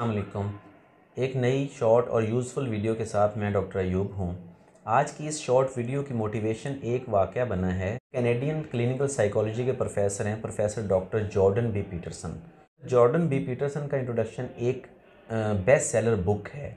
अलकुम एक नई शॉर्ट और यूज़फुल वीडियो के साथ मैं डॉक्टर अयूब हूँ आज की इस शॉर्ट वीडियो की मोटिवेशन एक वाक़ बना है कैनेडियन क्लिनिकल साइकोलॉजी के प्रोफेसर हैं professor doctor Jordan B Peterson Jordan B Peterson का इंट्रोडक्शन एक बेस्ट सेलर बुक है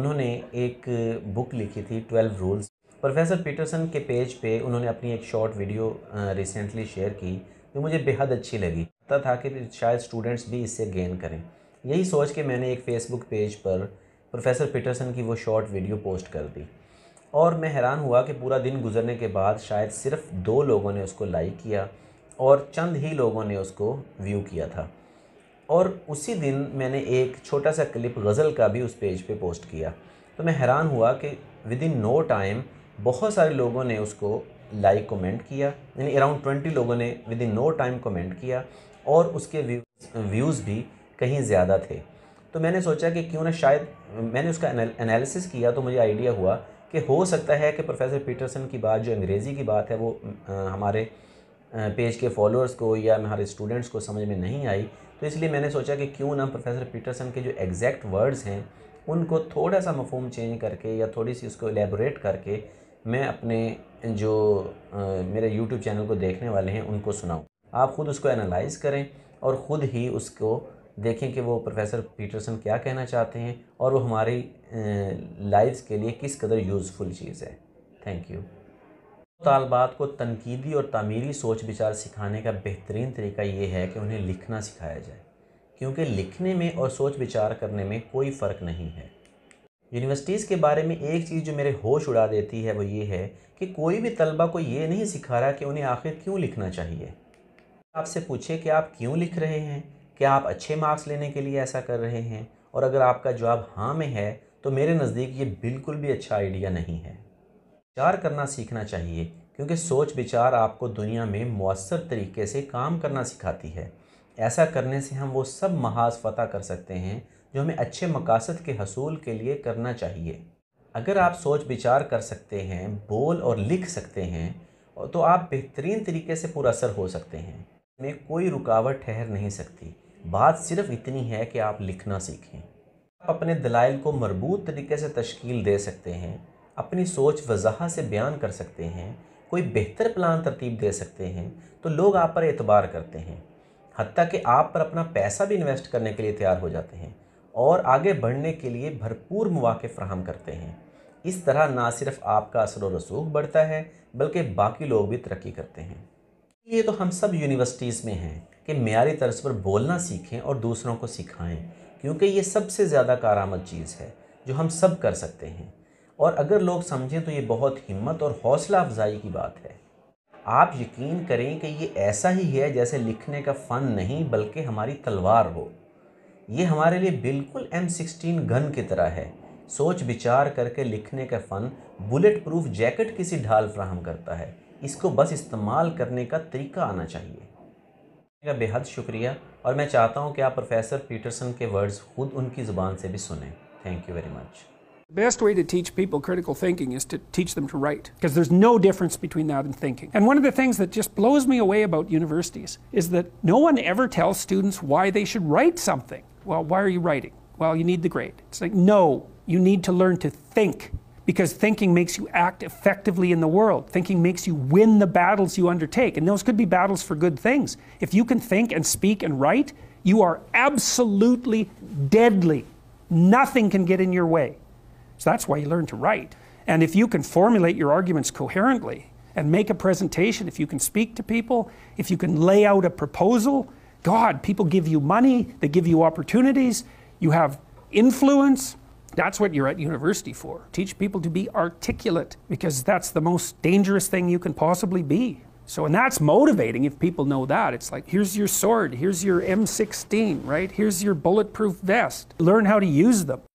उन्होंने एक बुक लिखी थी ट्वेल्व रूल्स प्रोफेसर पीटरसन के पेज पे उन्होंने अपनी एक शॉर्ट वीडियो रिसेंटली शेयर की जो मुझे बेहद अच्छी लगी था कि शायद स्टूडेंट्स भी इससे गेन करें यही सोच के मैंने एक फ़ेसबुक पेज पर प्रोफेसर पीटरसन की वो शॉर्ट वीडियो पोस्ट कर दी और मैं हैरान हुआ कि पूरा दिन गुजरने के बाद शायद सिर्फ दो लोगों ने उसको लाइक किया और चंद ही लोगों ने उसको व्यू किया था और उसी दिन मैंने एक छोटा सा क्लिप गज़ल का भी उस पेज पे पोस्ट किया तो मैं हैरान हुआ कि विद इन नो टाइम बहुत सारे लोगों ने उसको लाइक कमेंट किया यानी अराउंड ट्वेंटी लोगों ने within no time comment किया और उसके व्यूज़ भी कहीं ज़्यादा थे तो मैंने सोचा कि क्यों ना शायद मैंने उसका एनालिसिस किया तो मुझे आइडिया हुआ कि हो सकता है कि प्रोफेसर पीटरसन की बात जो अंग्रेज़ी की बात है वो हमारे पेज के फॉलोअर्स को या हमारे स्टूडेंट्स को समझ में नहीं आई तो इसलिए मैंने सोचा कि क्यों ना प्रोफेसर पीटरसन के जो एग्जैक्ट वर्ड्स हैं उनको थोड़ा सा मफहम चेंज करके या थोड़ी सी उसको एलेबोरेट करके मैं अपने जो आ, मेरे यूट्यूब चैनल को देखने वाले हैं उनको सुनाऊँ आप ख़ुद उसको एनालाइज करें और ख़ुद ही उसको देखें कि वो प्रोफेसर पीटरसन क्या कहना चाहते हैं और वो हमारी लाइफ के लिए किस कदर यूज़फुल चीज़ है थैंक यू तालबात को तनकीदी और तमीरी सोच विचार सिखाने का बेहतरीन तरीका ये है कि उन्हें लिखना सिखाया जाए क्योंकि लिखने में और सोच विचार करने में कोई फ़र्क नहीं है यूनिवर्सिटीज़ के बारे में एक चीज़ जो मेरे होश उड़ा देती है वो ये है कि कोई भी तलबा को ये नहीं सिखा रहा कि उन्हें आखिर क्यों लिखना चाहिए आपसे पूछे कि आप क्यों लिख रहे हैं क्या आप अच्छे मार्क्स लेने के लिए ऐसा कर रहे हैं और अगर आपका जवाब हाँ में है तो मेरे नज़दीक ये बिल्कुल भी अच्छा आइडिया नहीं है विचार करना सीखना चाहिए क्योंकि सोच विचार आपको दुनिया में मौसर तरीके से काम करना सिखाती है ऐसा करने से हम वो सब महाज फतह कर सकते हैं जो हमें अच्छे मकासद के हसूल के लिए करना चाहिए अगर आप सोच विचार कर सकते हैं बोल और लिख सकते हैं तो आप बेहतरीन तरीके से पुरअसर हो सकते हैं में कोई रुकावट ठहर नहीं सकती बात सिर्फ इतनी है कि आप लिखना सीखें आप अपने दलाइल को मरबूत तरीके से तश्कील दे सकते हैं अपनी सोच वजाह से बयान कर सकते हैं कोई बेहतर प्लान तरतीब दे सकते हैं तो लोग आप पर एतबार करते हैं हती कि आप पर अपना पैसा भी इन्वेस्ट करने के लिए तैयार हो जाते हैं और आगे बढ़ने के लिए भरपूर मौाक़ फ्राहम करते हैं इस तरह ना सिर्फ आपका असर व रसूख बढ़ता है बल्कि बाकी लोग भी तरक्की करते हैं ये तो हम सब यूनिवर्सिटीज़ में हैं कि मैारी तर्ज पर बोलना सीखें और दूसरों को सिखाएं क्योंकि ये सबसे ज़्यादा कारामद चीज़ है जो हम सब कर सकते हैं और अगर लोग समझें तो ये बहुत हिम्मत और हौसला अफजाई की बात है आप यकीन करें कि ये ऐसा ही है जैसे लिखने का फ़न नहीं बल्कि हमारी तलवार हो ये हमारे लिए बिल्कुल एम सिक्सटीन गन की तरह है सोच विचार करके लिखने का फ़न बुलेट प्रूफ जैकेट किसी ढाल फ्राहम करता है इसको बस इस्तेमाल करने का तरीका आना चाहिए का बेहद शुक्रिया और मैं चाहता हूँ कि आप प्रोफेसर पीटरसन के वर्ड्स खुद उनकी ज़ुबान से भी सुने thank you very much The best way to teach people critical thinking is to teach them to write, because there's no difference between that and thinking. And one of the things that just blows me away about universities is that no one ever tells students why they should write something. Well, why are you writing? Well, you need the grade. It's like, no, you need to learn to think because thinking makes you act effectively in the world. Thinking makes you win the battles you undertake. And those could be battles for good things. If you can think and speak and write, you are absolutely deadly. Nothing can get in your way. So that's why you learn to write. And if you can formulate your arguments coherently and make a presentation, if you can speak to people, if you can lay out a proposal, God, people give you money, they give you opportunities, you have influence. That's what you're at university for. Teach people to be articulate because that's the most dangerous thing you can possibly be. So, and that's motivating if people know that. It's like, here's your sword, here's your M16, right? Here's your bulletproof vest. Learn how to use them.